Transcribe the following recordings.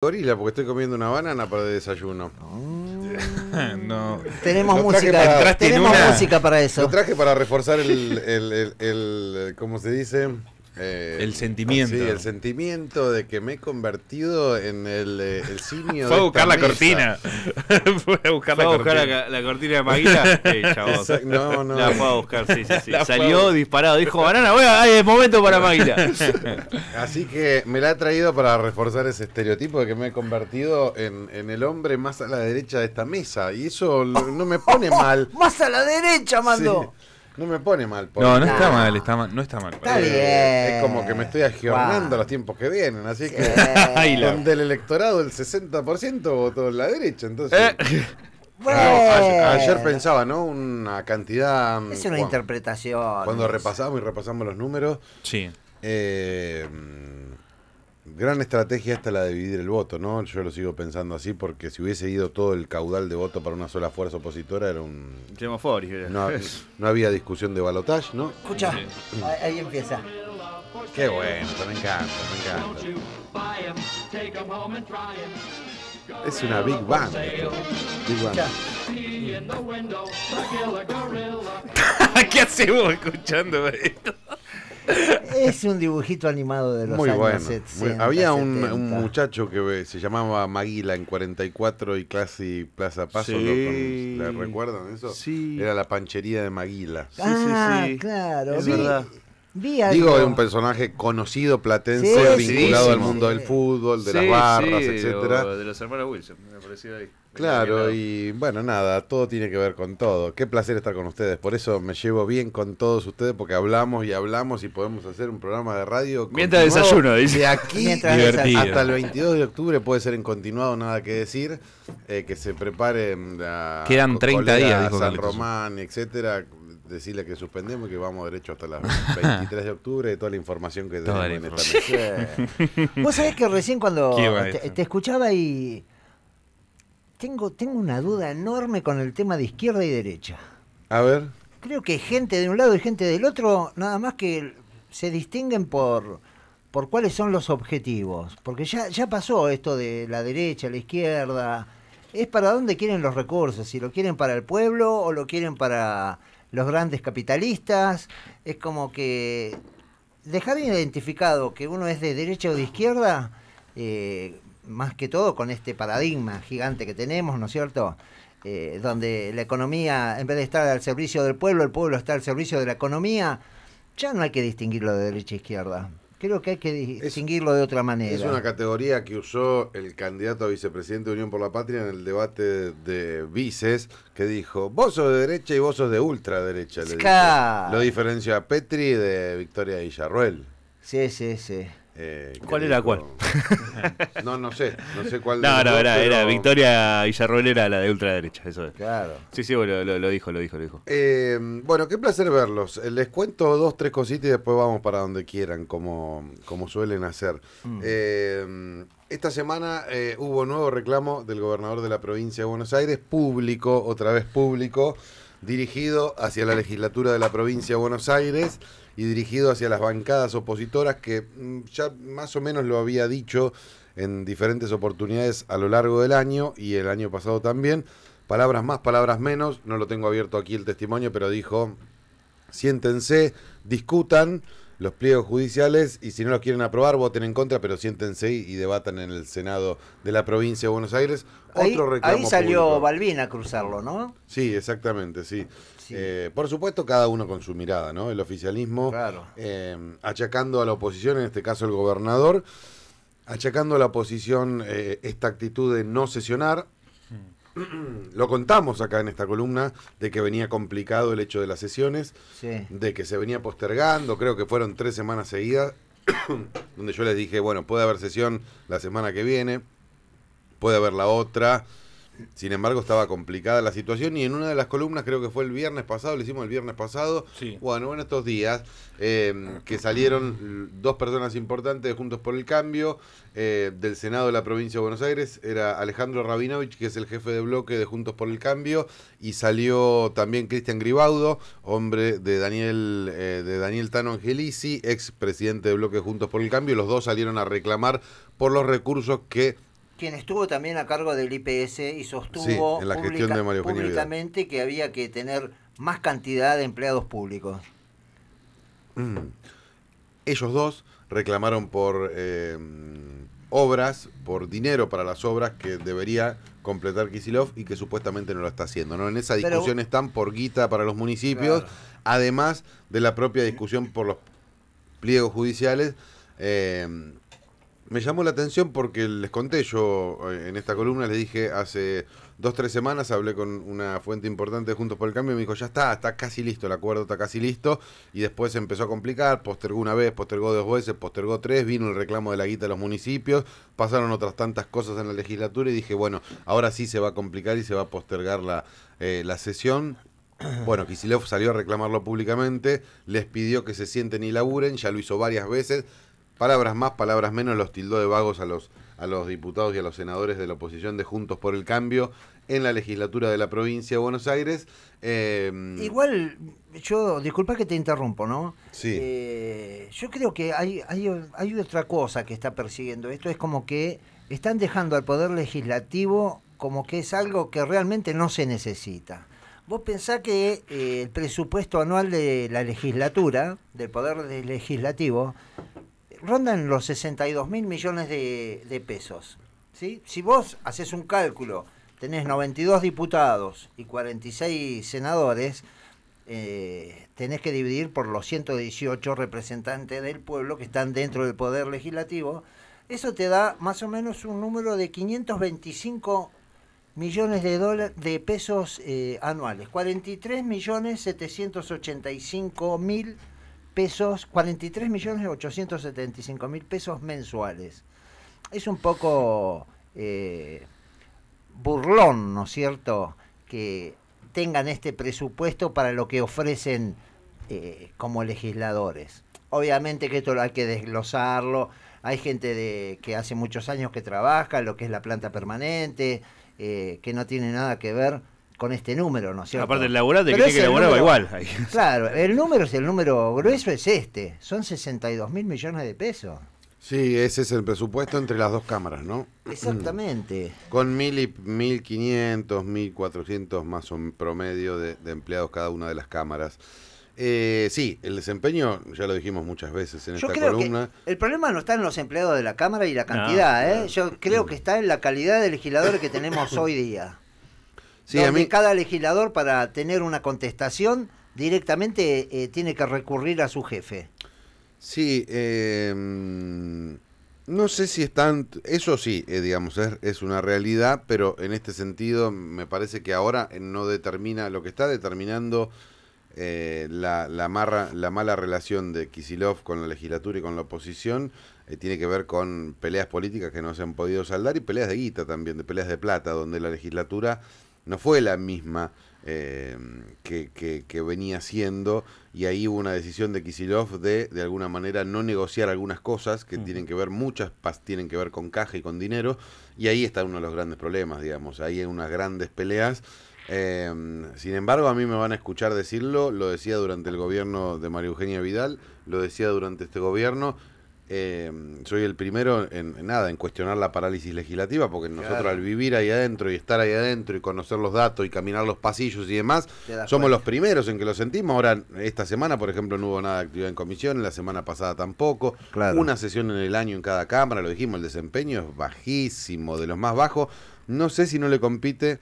Gorila, porque estoy comiendo una banana para el desayuno. No. Tenemos, música para, tenemos música para eso. Lo traje para reforzar el, el, el, el ¿cómo se dice? Eh, el sentimiento. Sí, el sentimiento de que me he convertido en el, eh, el simio. Fue a buscar la cortina. fue a buscar, la, cortina. de Maguila. no, no. La fue a buscar, sí, sí, Salió disparado. Dijo, banana, voy a, momento para Maguila. Así que me la ha traído para reforzar ese estereotipo de que me he convertido en, en el hombre más a la derecha de esta mesa. Y eso no me pone mal. ¡Más a la derecha, mando! No me pone mal. No, no está mal, está mal, no está mal. Está bien. Es como que me estoy aggiornando los tiempos que vienen, así que del donde el electorado el 60% votó en la derecha, entonces... Eh. Ah, bueno. Ayer, pensaba, ¿no? Una cantidad... Es una interpretación. Cuando repasamos y repasamos los números... Sí. Eh, gran estrategia esta la de dividir el voto, ¿no? Yo lo sigo pensando así porque si hubiese ido todo el caudal de voto para una sola fuerza opositora era un... No, había discusión de balotaje, ¿no? Escucha, ahí empieza. Qué bueno, me encanta, me encanta. Es una Big bang. Big ¿Qué hacemos escuchando esto? Es un dibujito animado de los Muy había un, muchacho que eh, se llamaba Maguila en 44 y casi Plaza Paso. recuerdan eso? Era la panchería de Maguila. ah, claro. Es verdad. Digo, es un personaje conocido platense, vinculado al mundo del fútbol, de las barras, etcétera. de Wilson, me ahí. Claro, y bueno, nada, todo tiene que ver con todo. Qué placer estar con ustedes. Por eso me llevo bien con todos ustedes, porque hablamos y hablamos y podemos hacer un programa de radio. Mientras desayuno, dice. De aquí hasta el 22 de octubre puede ser en continuado, nada que decir. Eh, que se preparen. La Quedan 30 días, San Román, etcétera decirle que suspendemos y que vamos derecho hasta las 23 de octubre y toda la información que tenemos Vos sabés que recién cuando te, te, escuchaba y tengo, tengo una duda enorme con el tema de izquierda y derecha. A ver. Creo que gente de un lado y gente del otro, nada más que se distinguen por por cuáles son los objetivos. Porque ya, ya pasó esto de la derecha, la izquierda. Es para dónde quieren los recursos, si lo quieren para el pueblo o lo quieren para los grandes capitalistas, es como que dejar identificado que uno es de derecha o de izquierda, eh, más que todo con este paradigma gigante que tenemos, ¿no es cierto? Eh, donde la economía, en vez de estar al servicio del pueblo, el pueblo está al servicio de la economía, ya no hay que distinguirlo de derecha e izquierda. Creo que hay que distinguirlo de otra manera. Es una categoría que usó el candidato a vicepresidente de Unión por la Patria en el debate de vices, que dijo, vos sos de derecha y vos sos de ultraderecha. Le Lo diferencia a Petri de Victoria Villarruel. Sí, sí, sí. Eh, ¿Cuál era cuál? No, no sé. No sé cuál. No, no, era, era Victoria Villarroel era la de ultraderecha, eso es. Claro. Sí, sí, lo, lo, dijo, lo dijo, lo dijo. Eh, bueno, qué placer verlos. Eh, les cuento dos, tres cositas y después vamos para donde quieran, como, como suelen hacer. Mm. esta semana hubo nuevo reclamo del gobernador de la provincia de Buenos Aires, público, otra vez público, dirigido hacia la legislatura de la provincia de Buenos Aires y dirigido hacia las bancadas opositoras que mm, ya más o menos lo había dicho en diferentes oportunidades a lo largo del año y el año pasado también. Palabras más, palabras menos, no lo tengo abierto aquí el testimonio, pero dijo, siéntense, discutan los pliegos judiciales y si no los quieren aprobar, voten en contra, pero siéntense y, debatan en el Senado de la provincia de Buenos Aires. Ahí, Otro ahí salió Balbina a cruzarlo, ¿no? Sí, exactamente, sí. Eh, por supuesto, cada uno con su mirada, ¿no? El oficialismo eh, achacando a la oposición, en este caso el gobernador, achacando a la oposición eh, esta actitud de no sesionar. Mm. Lo contamos acá en esta columna de que venía complicado el hecho de las sesiones, de que se venía postergando, creo que fueron tres semanas seguidas, donde yo les dije, bueno, puede haber sesión la semana que viene, puede haber la otra, sin embargo, estaba complicada la situación y en una de las columnas, creo que fue el viernes pasado, lo hicimos el viernes pasado, bueno, en estos días, eh, que salieron dos personas importantes de juntos por el cambio eh, del Senado de la provincia de Buenos Aires, era Alejandro Rabinovich, que es el jefe de bloque de Juntos por el Cambio, y salió también Cristian Gribaudo, hombre de Daniel, eh, de Daniel Tano Angelici, ex presidente de bloque Juntos por el Cambio, y los dos salieron a reclamar por los recursos que quien estuvo también a cargo del IPS y sostuvo públicamente que había que tener más cantidad de empleados públicos. Mm. Ellos dos reclamaron por em, obras, por dinero para las obras que debería completar Kisilov y que supuestamente no lo está haciendo. ¿no? En esa discusión están por guita para los municipios, además de la propia discusión por los pliegos judiciales. Em, me llamó la atención porque les conté, yo eh, en esta columna les dije hace dos, tres semanas, hablé con una fuente importante de Juntos por el Cambio y me dijo, ya está, está casi listo, el acuerdo está casi listo. Y después empezó a complicar, postergó una vez, postergó dos veces, postergó tres, vino el reclamo de la guita de los municipios, pasaron otras tantas cosas en la legislatura y dije, bueno, ahora sí se va a complicar y se va a postergar la, eh, la sesión. Bueno, Kisilov salió a reclamarlo públicamente, les pidió que se sienten y laburen, ya lo hizo varias veces, Palabras más, palabras menos, los tildó de vagos a los, a los diputados y a los senadores de la oposición de Juntos por el Cambio en la legislatura de la provincia de Buenos Aires. Eh, Igual, yo, disculpa que te interrumpo, ¿no? Sí. Eh, yo creo que hay, hay, otra cosa que está persiguiendo esto, es como que están dejando al Poder Legislativo como que es algo que realmente no se necesita. Vos pensás que eh, el presupuesto anual de la legislatura, del Poder Legislativo, rondan los 62 mil millones de, pesos. Si vos haces un cálculo, tenés 92 diputados y 46 senadores, eh, tenés que dividir por los 118 representantes del pueblo que están dentro del Poder Legislativo. Eso te da más o menos un número de 525 millones de, de pesos eh, anuales. 43 millones 785 mil pesos, 43 millones mil pesos mensuales. Es un poco eh, burlón, ¿no es cierto?, que tengan este presupuesto para lo que ofrecen eh, como legisladores. Obviamente que esto hay que desglosarlo. Hay gente de, que hace muchos años que trabaja, lo que es la planta permanente, eh, que no tiene nada que ver con este número, ¿no es cierto? Aparte el de que tiene que laburar igual. Claro, el número el número grueso, es este. Son 62 mil millones de pesos. Sí, ese es el presupuesto entre las dos cámaras, ¿no? Exactamente. Con mil y mil quinientos, mil cuatrocientos más un promedio de, empleados cada una de las cámaras. Eh, sí, el desempeño, ya lo dijimos muchas veces en esta columna. el problema no está en los empleados de la Cámara y la cantidad, ¿eh? Yo creo mm. que está en la calidad de legisladores que tenemos hoy día. Sí, cada legislador para tener una contestación directamente eh, tiene que recurrir a su jefe. Sí, em, no sé si están, eso sí, eh, digamos, es, es, una realidad, pero en este sentido me parece que ahora eh, no determina, lo que está determinando la, la, la mala relación de Kisilov con la legislatura y con la oposición tiene que ver con peleas políticas que no se han podido saldar y peleas de guita también, de peleas de plata, donde la legislatura no fue la misma eh, que, que, venía siendo y ahí hubo una decisión de Kisilov de de alguna manera no negociar algunas cosas que tienen que ver muchas tienen que ver con caja y con dinero y ahí está uno de los grandes problemas digamos ahí hay unas grandes peleas eh, sin embargo, a mí me van a escuchar decirlo, lo decía durante el gobierno de María Eugenia Vidal, lo decía durante este gobierno, eh, soy el primero en, nada, en cuestionar la parálisis legislativa, porque nosotros al vivir ahí adentro y estar ahí adentro y conocer los datos y caminar los pasillos y demás, somos los primeros en que lo sentimos. Ahora, esta semana, por ejemplo, no hubo nada de actividad en comisión, la semana pasada tampoco. Una sesión en el año en cada cámara, lo dijimos, el desempeño es bajísimo, de los más bajos. No sé si no le compite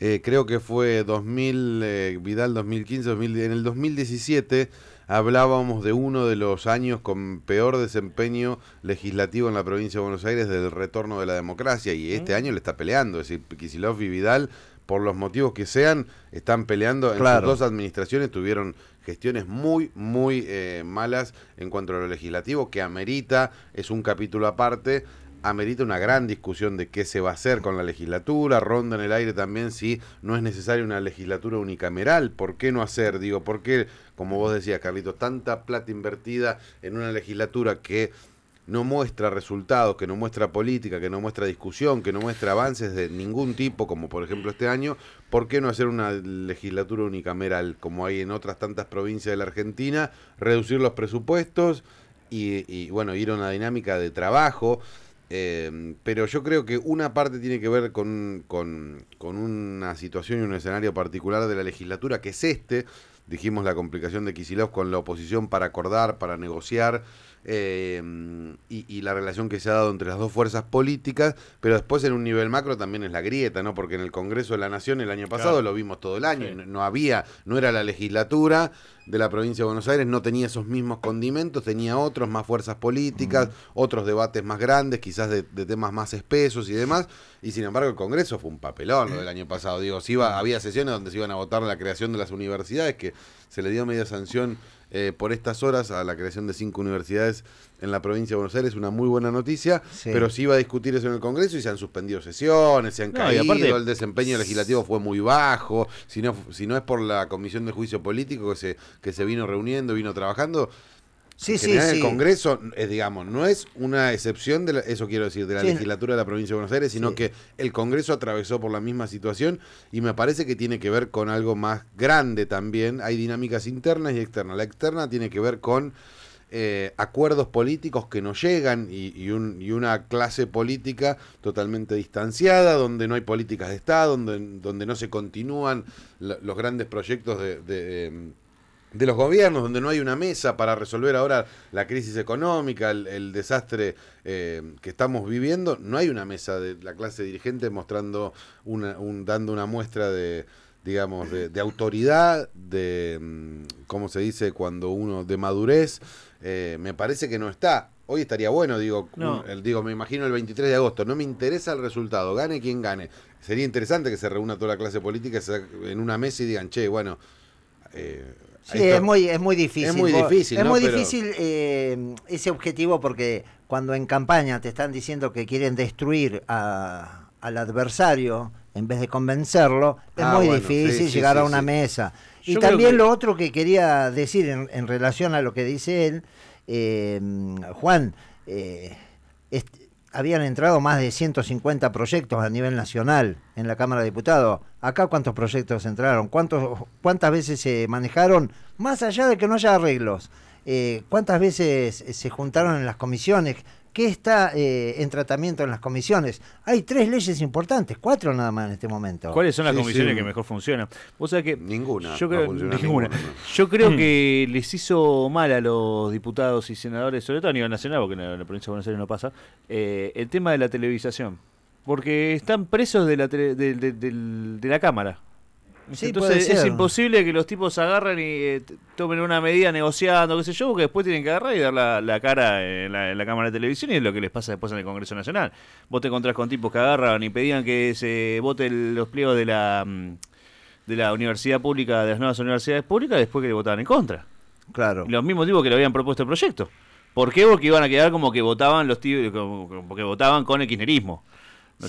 eh, creo que fue 2000, eh, Vidal 2015, en el 2017 hablábamos de uno de los años con peor desempeño legislativo en la provincia de Buenos Aires del retorno de la democracia y este año le está peleando, es decir, y Vidal por los motivos que sean, están peleando. las En sus dos administraciones tuvieron gestiones muy, muy eh, malas en cuanto a lo legislativo, que amerita, es un capítulo aparte, amerita una gran discusión de qué se va a hacer con la legislatura, ronda en el aire también si no es necesaria una legislatura unicameral, ¿por qué no hacer? Digo, ¿por qué, como vos decías, Carlitos, tanta plata invertida en una legislatura que no muestra resultados, que no muestra política, que no muestra discusión, que no muestra avances de ningún tipo, como por ejemplo este año, ¿por qué no hacer una legislatura unicameral como hay en otras tantas provincias de la Argentina? Reducir los presupuestos y, y bueno, ir a una dinámica de trabajo. Em, pero yo creo que una parte tiene que ver con, con, una situación y un escenario particular de la legislatura, que es este. Dijimos la complicación de Kisilov con la oposición para acordar, para negociar, Em, y, la relación que se ha dado entre las dos fuerzas políticas, pero después en un nivel macro también es la grieta, ¿no? Porque en el Congreso de la Nación el año pasado lo vimos todo el año, no, había, no era la legislatura de la provincia de Buenos Aires, no tenía esos mismos condimentos, tenía otros más fuerzas políticas, otros debates más grandes, quizás de, temas más espesos y demás, y sin embargo el Congreso fue un papelón lo del año pasado, digo, si mm. había sesiones donde se iban a votar la creación de las universidades que se le dio media sanción eh, por estas horas a la creación de cinco universidades en la provincia de Buenos Aires, una muy buena noticia, pero sí iba a discutir eso en el Congreso y se han suspendido sesiones, se han caído, y aparte, el desempeño legislativo fue muy bajo, si no, si no es por la Comisión de Juicio Político que se, que se vino reuniendo, vino trabajando, el Congreso, es, eh, digamos, no es una excepción, de la, eso quiero decir, de la legislatura de la provincia de Buenos Aires, sino que el Congreso atravesó por la misma situación y me parece que tiene que ver con algo más grande también. Hay dinámicas internas y externas. La externa tiene que ver con eh, acuerdos políticos que no llegan y, una clase política totalmente distanciada, donde no hay políticas de Estado, donde, donde no se continúan los grandes proyectos de em, de los gobiernos, donde no hay una mesa para resolver ahora la crisis económica, el, desastre eh, que estamos viviendo, no hay una mesa de la clase dirigente mostrando una, un, dando una muestra de digamos, de, autoridad, de, mm, ¿cómo se dice? Cuando uno, de madurez, eh, me parece que no está. Hoy estaría bueno, digo, digo, me imagino el 23 de agosto, no me interesa el resultado, gane quien gane. Sería interesante que se reúna toda la clase política en una mesa y digan, che, bueno, eh, Sí, es muy, es muy difícil. Es muy difícil. Es muy eh, ese objetivo porque cuando en campaña te están diciendo que quieren destruir al adversario en vez de convencerlo, es ah, muy difícil llegar a una mesa. y también lo otro que quería decir en, relación a lo que dice él, eh, Juan, eh, habían entrado más de 150 proyectos a nivel nacional en la Cámara de Diputados. Acá cuántos proyectos entraron, cuántas veces se manejaron, más allá de que no haya arreglos. Eh, ¿Cuántas veces se juntaron en las comisiones? que está eh, en tratamiento en las comisiones. Hay tres leyes importantes, cuatro nada más en este momento. ¿Cuáles son las comisiones que mejor funcionan? Vos sabés que ninguna. Yo creo, mm. que les hizo mal a los diputados y senadores, sobre todo a nivel nacional, porque en la provincia de Buenos Aires no pasa, eh, el tema de la televisación. Porque están presos de de la Cámara. Entonces es imposible que los tipos agarren y eh, tomen una medida negociando, qué sé yo, porque después tienen que agarrar y dar la, cara en la, cámara de televisión y es lo que les pasa después en el Congreso Nacional. Vos te encontrás con tipos que agarran y pedían que se vote los pliegos de la, mm, de la universidad pública, de las nuevas universidades públicas, después que le votaban en contra. Claro. Los mismos tipos que le habían propuesto el proyecto. ¿Por qué? Porque iban a quedar como que votaban los tíos, votaban con el kirchnerismo.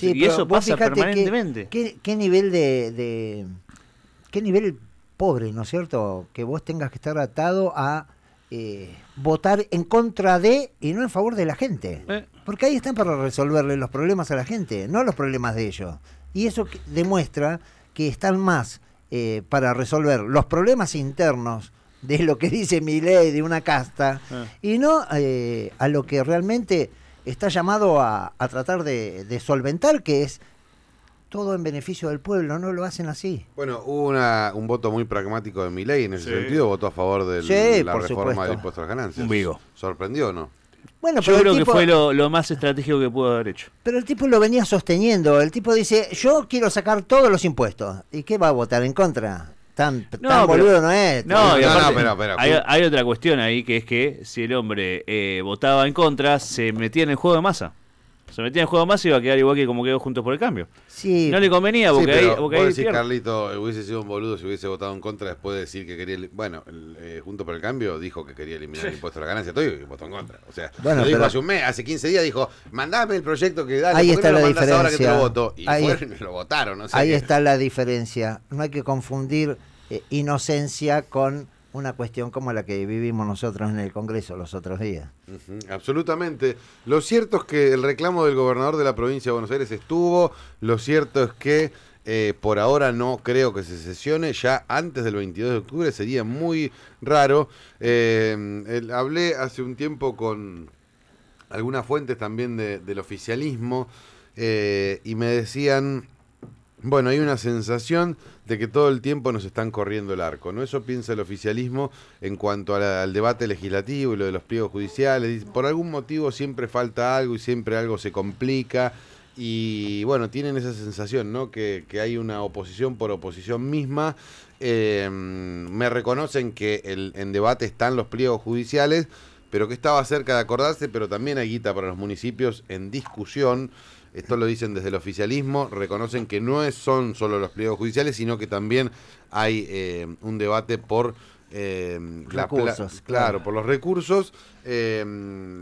y eso pasa permanentemente. Qué, nivel de qué nivel pobre, ¿no es cierto? Que vos tengas que estar atado a eh, votar en contra de y no en favor de la gente. Eh. Porque ahí están para resolverle los problemas a la gente, no los problemas de ellos. Y eso demuestra que están más eh, para resolver los problemas internos de lo que dice mi ley de una casta y no a lo que realmente está llamado a, tratar de solventar, que es todo en beneficio del pueblo, no lo hacen así. Bueno, hubo una, un voto muy pragmático de mi ley en ese sentido, votó a favor de la reforma del impuesto a las ganancias. ¿Sorprendió o no? Bueno, pero yo creo que fue lo, más estratégico que pudo haber hecho. Pero el tipo lo venía sosteniendo. El tipo dice, yo quiero sacar todos los impuestos. ¿Y qué va a votar en contra? Tan, no, boludo no es. No, pero, hay, otra cuestión ahí que es que si el hombre eh, votaba en contra, se metía en el juego de masa se metía en juego más y iba a quedar igual que como quedó Juntos por el Cambio. Sí. No le convenía porque ahí. Carlito hubiese sido un boludo si hubiese votado en contra después de decir que quería. Bueno, eh, Juntos por el Cambio dijo que quería eliminar el impuesto a la ganancia. Estoy votó en contra. O sea, hace un mes, hace 15 días, dijo: mandame el proyecto que Ahí está la diferencia. ahí, lo votaron. ahí está la diferencia. No hay que confundir eh, inocencia con una cuestión como la que vivimos nosotros en el Congreso los otros días. absolutamente. Lo cierto es que el reclamo del gobernador de la provincia de Buenos Aires estuvo, lo cierto es que eh, por ahora no creo que se sesione, ya antes del 22 de octubre sería muy raro. Eh, hablé hace un tiempo con algunas fuentes también del oficialismo eh, y me decían bueno, hay una sensación de que todo el tiempo nos están corriendo el arco, ¿no? Eso piensa el oficialismo en cuanto al debate legislativo y lo de los pliegos judiciales. Por algún motivo siempre falta algo y siempre algo se complica. Y bueno, tienen esa sensación, ¿no? Que, hay una oposición por oposición misma. Eh, me reconocen que en debate están los pliegos judiciales, pero que estaba cerca de acordarse, pero también hay guita para los municipios en discusión. Esto lo dicen desde el oficialismo, reconocen que no son solo los pliegos judiciales, sino que también hay eh, un debate por eh, claro, por los recursos. Eh,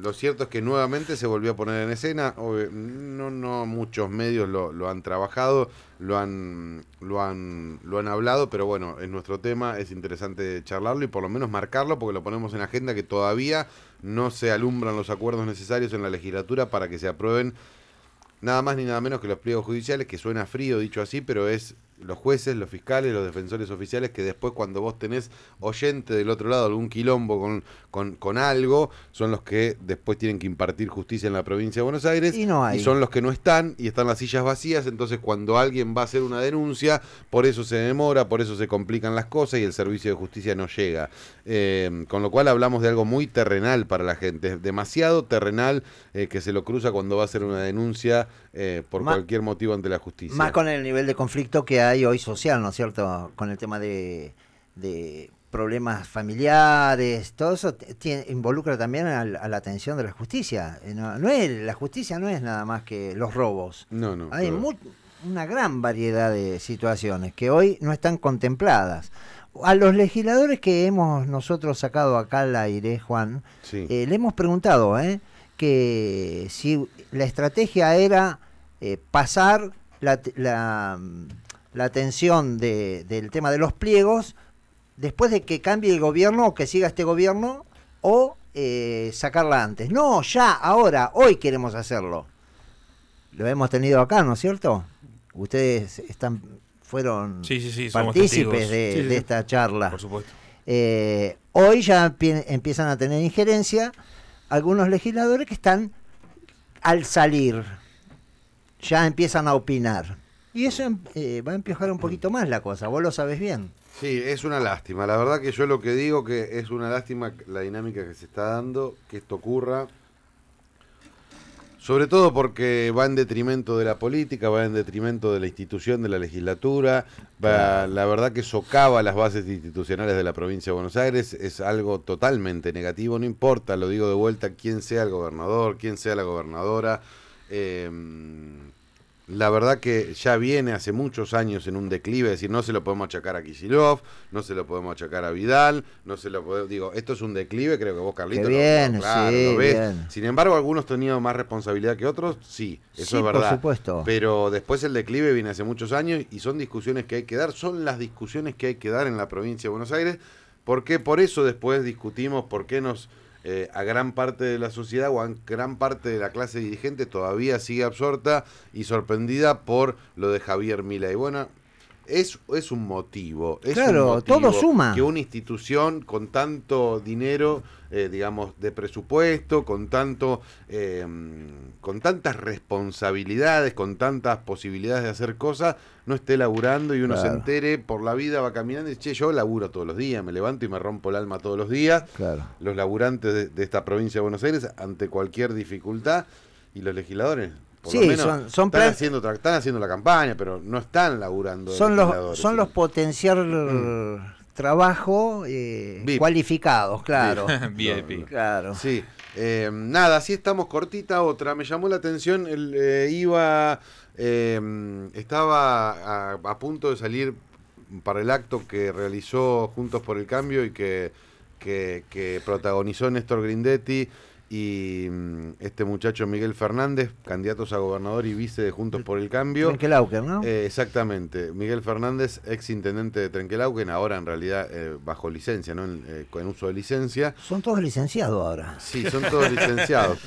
lo cierto es que nuevamente se volvió a poner en escena. No, no muchos medios lo, lo, han trabajado, lo han, lo han, lo han hablado, pero bueno, es nuestro tema, es interesante charlarlo y por lo menos marcarlo, porque lo ponemos en agenda que todavía no se alumbran los acuerdos necesarios en la legislatura para que se aprueben nada más ni nada menos que los pliegos judiciales, que suena frío dicho así, pero es los jueces, los fiscales, los defensores oficiales, que después cuando vos tenés oyente del otro lado, algún quilombo con, con, algo, son los que después tienen que impartir justicia en la provincia de Buenos Aires. Y no hay. Y son los que no están y están las sillas vacías, entonces cuando alguien va a hacer una denuncia, por eso se demora, por eso se complican las cosas y el servicio de justicia no llega. Em, con lo cual hablamos de algo muy terrenal para la gente, es demasiado terrenal eh, que se lo cruza cuando va a hacer una denuncia eh, por cualquier motivo ante la justicia. Más con el nivel de conflicto que hay hay hoy social, ¿no es cierto? Con el tema de, problemas familiares, todo eso involucra también a, la atención de la justicia. Eh, no, es, la justicia no es nada más que los robos. No, no. Hay una gran variedad de situaciones que hoy no están contempladas. A los legisladores que hemos nosotros sacado acá al aire, Juan, eh, le hemos preguntado ¿eh? que si la estrategia era pasar la la atención del tema de los pliegos después de que cambie el gobierno o que siga este gobierno o eh, sacarla antes. No, ya, ahora, hoy queremos hacerlo. Lo hemos tenido acá, ¿no es cierto? Ustedes están fueron partícipes de, esta charla. Eh, hoy ya empiezan a tener injerencia algunos legisladores que están al salir, ya empiezan a opinar. Y eso em, eh, va a empeorar un poquito más la cosa, vos lo sabes bien. Sí, es una lástima. La verdad que yo lo que digo que es una lástima la dinámica que se está dando, que esto ocurra. Sobre todo porque va en detrimento de la política, va en detrimento de la institución, de la legislatura, la verdad que socava las bases institucionales de la provincia de Buenos Aires, es algo totalmente negativo, no importa, lo digo de vuelta, quién sea el gobernador, quién sea la gobernadora, em, la verdad que ya viene hace muchos años en un declive, es decir, no se lo podemos achacar a Kisilov, no se lo podemos achacar a Vidal, no se lo podemos, digo, esto es un declive, creo que vos Carlitos lo, Sin embargo, algunos tenían más responsabilidad que otros, sí, eso es verdad. Por supuesto. Pero después el declive viene hace muchos años y son discusiones que hay que dar, son las discusiones que hay que dar en la provincia de Buenos Aires, porque por eso después discutimos por qué nos eh, a gran parte de la sociedad o a gran parte de la clase dirigente todavía sigue absorta y sorprendida por lo de Javier y Bueno, es, un motivo. Es claro, todo suma. Que una institución con tanto dinero, eh, digamos, de presupuesto, con tanto, em, con tantas responsabilidades, con tantas posibilidades de hacer cosas, no esté laburando y uno se entere por la vida, va caminando y dice, che, yo laburo todos los días, me levanto y me rompo el alma todos los días. Claro. Los laburantes de esta provincia de Buenos Aires, ante cualquier dificultad, y los legisladores sí, son, están, haciendo, la campaña, pero no están laburando. Son los, son los potencial mm. trabajo eh, cualificados, claro. Bien, Claro. Sí. Eh, nada, así estamos cortita otra. Me llamó la atención, el, eh, iba, em, estaba a, punto de salir para el acto que realizó Juntos por el Cambio y que, que, que protagonizó Néstor Grindetti y mm, este muchacho Miguel Fernández, candidatos a gobernador y vice de Juntos por el Cambio. Trenquelauquen, ¿no? Eh, exactamente. Miguel Fernández, ex intendente de Trenquelauquen, ahora en realidad eh, bajo licencia, ¿no? Eh, con uso de licencia. Son todos licenciados ahora. Sí, son todos licenciados.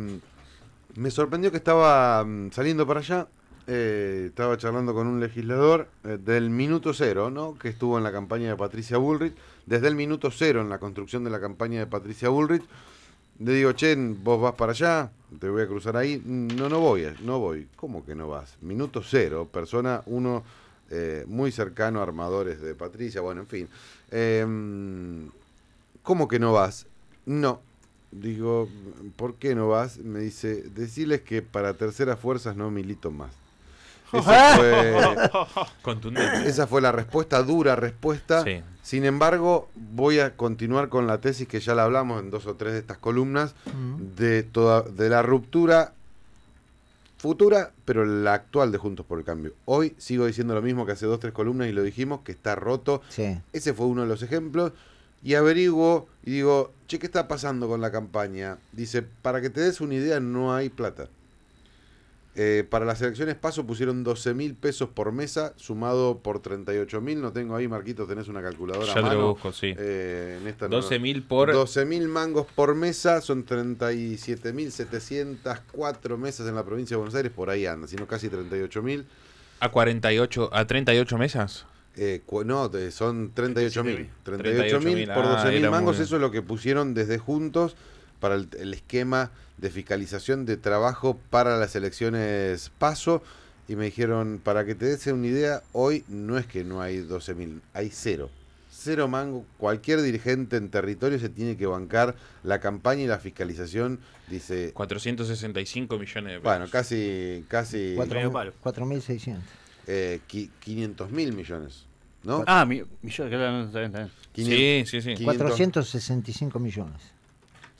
me sorprendió que estaba mm, saliendo para allá. estaba charlando con un legislador del minuto cero, ¿no? Que estuvo en la campaña de Patricia Bullrich. Desde el minuto cero en la construcción de la campaña de Patricia Bullrich le digo, che, vos vas para allá, te voy a cruzar ahí. No, no voy, no voy. ¿Cómo que no vas? Minuto cero, persona uno eh, muy cercano a armadores de Patricia, bueno, en fin. Em, ¿Cómo que no vas? No. Digo, ¿por qué no vas? Me dice, deciles que para terceras fuerzas no milito más. Esa fue, esa fue la respuesta, dura respuesta. Sin embargo, voy a continuar con la tesis que ya la hablamos en dos o tres de estas columnas, de, toda, de la ruptura futura, pero la actual de Juntos por el Cambio. Hoy sigo diciendo lo mismo que hace dos o tres columnas y lo dijimos, que está roto. Ese fue uno de los ejemplos y averiguo y digo, che, ¿qué está pasando con la campaña? Dice, para que te des una idea, no hay plata. Eh, para las elecciones paso pusieron 12 mil pesos por mesa, sumado por 38 mil. No tengo ahí, Marquitos, tenés una calculadora. Yo a mano. lo busco, sí. Eh, en esta 12 mil por... 12 mil mangos por mesa, son 37 mil mesas en la provincia de Buenos Aires, por ahí anda, sino casi 38 mil. ¿A, 48, ¿A 38 mesas? Eh, no, son 38 mil. 38 mil por 12 ah, mil mangos, eso es lo que pusieron desde juntos para el, esquema de fiscalización de trabajo para las elecciones paso y me dijeron, para que te des una idea, hoy no es que no hay 12.000, hay cero. Cero mango, cualquier dirigente en territorio se tiene que bancar la campaña y la fiscalización, dice... 465 millones de pesos. Bueno, casi... casi 4.600. Eh, 500 mil millones. ¿No? Ah, millones, no, sí, sí, sí. 465 millones.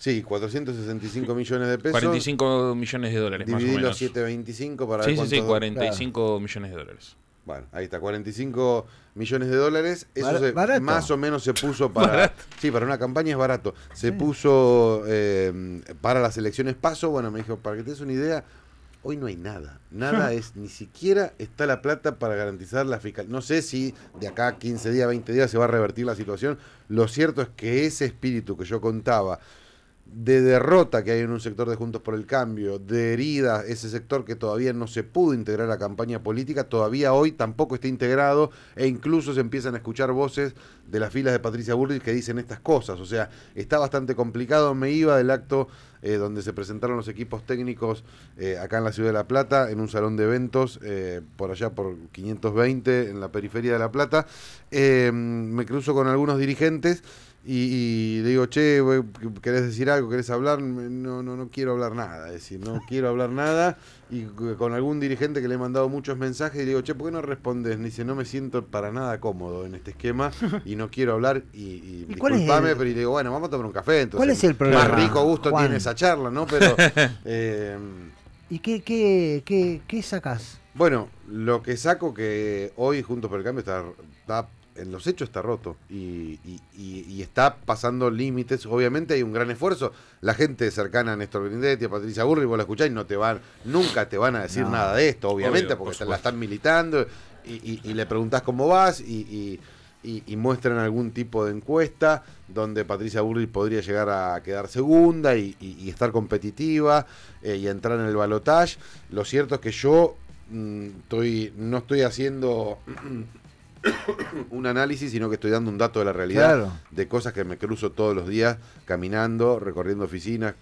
Sí, 465 millones de pesos. 45 millones de dólares. Dividí 725 para... Sí, sí, sí, 45 millones de dólares. Bueno, ahí está, 45 millones de dólares. Eso más o menos se puso para. Sí, para una campaña es barato. Se puso eh, para las elecciones paso. Bueno, me dijo, para que te des una idea, hoy no hay nada. Nada es, ni siquiera está la plata para garantizar la fiscal. No sé si de acá a 15 días, 20 días se va a revertir la situación. Lo cierto es que ese espíritu que yo contaba de derrota que hay en un sector de Juntos por el Cambio, de herida, ese sector que todavía no se pudo integrar a la campaña política, todavía hoy tampoco está integrado e incluso se empiezan a escuchar voces de las filas de Patricia Burris que dicen estas cosas. O sea, está bastante complicado. Me iba del acto eh, donde se presentaron los equipos técnicos eh, acá en la Ciudad de La Plata, en un salón de eventos, eh, por allá por 520, en la periferia de La Plata. me cruzo con algunos dirigentes y, digo, che, ¿querés decir algo? ¿Querés hablar? No, no, no quiero hablar nada, es decir, no quiero hablar nada. Y con algún dirigente que le he mandado muchos mensajes, y digo, che, ¿por qué no respondes? dice, no me siento para nada cómodo en este esquema y no quiero hablar. Y, disculpame, pero digo, bueno, vamos a tomar un café. Entonces, ¿Cuál es el problema? Más rico gusto tiene esa charla, ¿no? Pero. Em, ¿Y qué, qué, qué, sacás? Bueno, lo que saco que hoy Juntos por el Cambio está, está en los hechos está roto y, está pasando límites. Obviamente hay un gran esfuerzo. La gente cercana a Néstor Grindetti, a Patricia Burri, vos la escucháis, no te van, nunca te van a decir nada de esto, obviamente, porque se la están militando y, le preguntás cómo vas y, muestran algún tipo de encuesta donde Patricia Burri podría llegar a quedar segunda y, estar competitiva eh, y entrar en el balotage, Lo cierto es que yo mm, estoy, no estoy haciendo un análisis, sino que estoy dando un dato de la realidad, de cosas que me cruzo todos los días, caminando, recorriendo oficinas,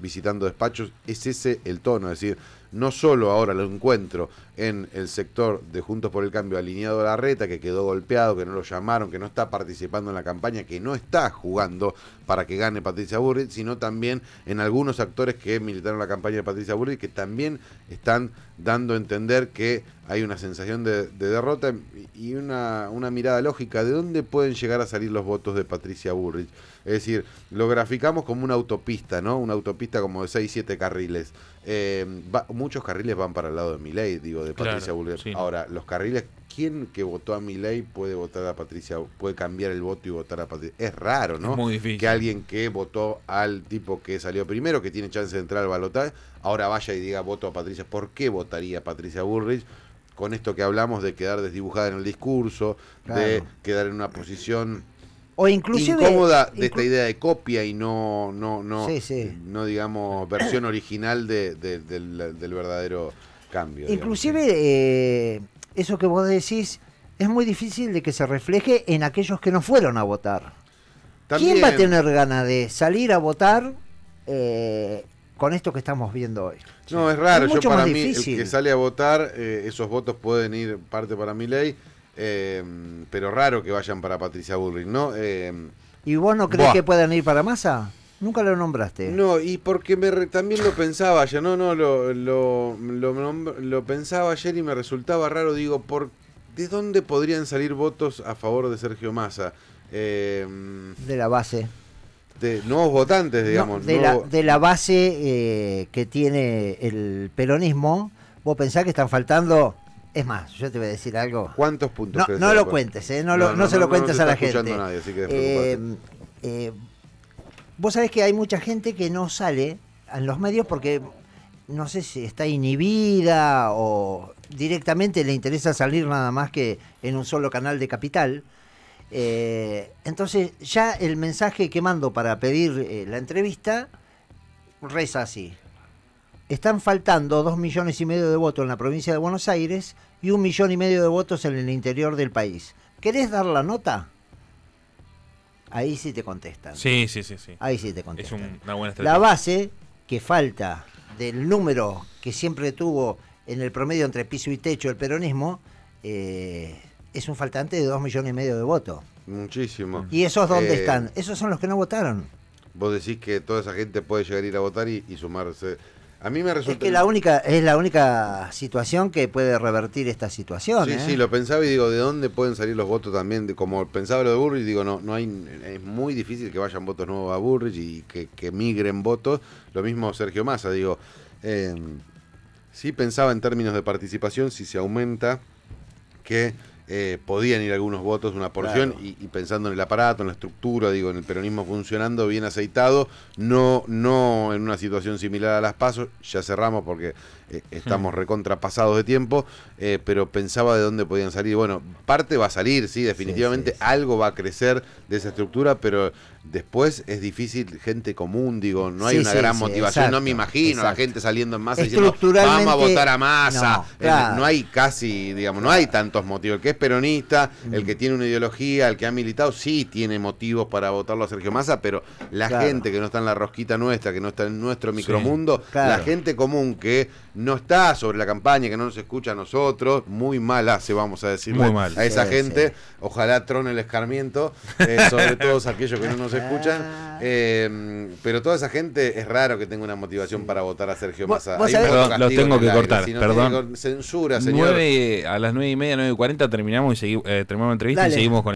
visitando despachos. Es ese el tono, es decir, no solo ahora lo encuentro en el sector de Juntos por el Cambio alineado a la reta, que quedó golpeado, que no lo llamaron, que no está participando en la campaña, que no está jugando para que gane Patricia Burrit, sino también en algunos actores que militaron la campaña de Patricia Burrich que también están dando a entender que hay una sensación de, derrota y una, mirada lógica de dónde pueden llegar a salir los votos de Patricia Burrich. Es decir, lo graficamos como una autopista, ¿no? Una autopista como de 6, 7 carriles. Eh, muchos carriles van para el lado de Milei, digo, de Patricia Bullrich. Ahora, los carriles, ¿quién que votó a Milei puede votar a Patricia, puede cambiar el voto y votar a Patricia? Es raro, ¿no? muy difícil. Que alguien que votó al tipo que salió primero, que tiene chance de entrar al balotaje, ahora vaya y diga voto a Patricia. ¿Por qué votaría Patricia Bullrich? Con esto que hablamos de quedar desdibujada en el discurso, de quedar en una posición o inclusive, incómoda de esta idea de copia y no, no, no, no digamos, versión original del, verdadero cambio. Inclusive eh, eso que vos decís es muy difícil de que se refleje en aquellos que no fueron a votar. ¿Quién va a tener ganas de salir a votar? Eh, con esto que estamos viendo hoy. No, es raro. Yo para mí, difícil. el que sale a votar, eh, esos votos pueden ir parte para mi ley Em, pero raro que vayan para Patricia Bullrich, ¿no? Em, ¿Y vos no crees que puedan ir para Massa? Nunca lo nombraste. No, y porque también lo pensaba ayer, no, no, lo, pensaba ayer y me resultaba raro, digo, ¿de dónde podrían salir votos a favor de Sergio Massa? Em, de la base. De nuevos votantes, digamos. de, la, de, la, base eh, que tiene el peronismo, vos pensás que están faltando es más, yo te voy a decir algo. ¿Cuántos puntos? No, lo cuentes, no, se lo cuentes a la gente. No, Nadie, así que eh, eh, vos sabés que hay mucha gente que no sale en los medios porque no sé si está inhibida o directamente le interesa salir nada más que en un solo canal de capital. Eh, entonces ya el mensaje que mando para pedir eh, la entrevista reza así están faltando dos millones y medio de votos en la provincia de Buenos Aires y un millón y medio de votos en el interior del país. ¿Querés dar la nota? Ahí sí te contestan. Sí, sí, sí. Ahí sí te contestan. Es una buena estrategia. La base que falta del número que siempre tuvo en el promedio entre piso y techo el peronismo eh, es un faltante de dos millones y medio de votos. Muchísimo. ¿Y esos dónde eh, están? Esos son los que no votaron. Vos decís que toda esa gente puede llegar a ir a votar y sumarse mí me resulta. Es que la única, es la única situación que puede revertir esta situación. Sí, ¿eh? sí, lo pensaba y digo, ¿de dónde pueden salir los votos también? como pensaba lo de Burrich, digo, no, no hay, es muy difícil que vayan votos nuevos a Burrich y que, migren votos. Lo mismo Sergio Massa, digo. Eh, sí pensaba en términos de participación, si se aumenta, que eh, podían ir algunos votos, una porción, y, pensando en el aparato, en la estructura, digo, en el peronismo funcionando bien aceitado, no, no en una situación similar a las pasos, ya cerramos porque eh, hmm. estamos recontrapasados de tiempo, eh, pero pensaba de dónde podían salir. Bueno, parte va a salir, sí, definitivamente algo va a crecer de esa estructura, pero después es difícil gente común, digo, no hay una gran motivación, no me imagino la gente saliendo en masa diciendo vamos a votar a masa, no, hay casi, digamos, no hay tantos motivos, que peronista, el que tiene una ideología, el que ha militado, sí tiene motivos para votarlo a Sergio Massa, pero la gente que no está en la rosquita nuestra, que no está en nuestro micromundo, la gente común que no está sobre la campaña, que no nos escucha a nosotros, muy mal hace, vamos a decirlo, muy mal. a esa gente. Ojalá trone el escarmiento, eh, sobre todos aquellos que no nos escuchan. Ah. Em, pero toda esa gente es raro que tenga una motivación para votar a Sergio Massa. perdón, lo tengo que cortar, perdón. Censura, a las nueve y media, nueve y cuarenta terminamos y seguimos, eh, terminamos la entrevista y seguimos con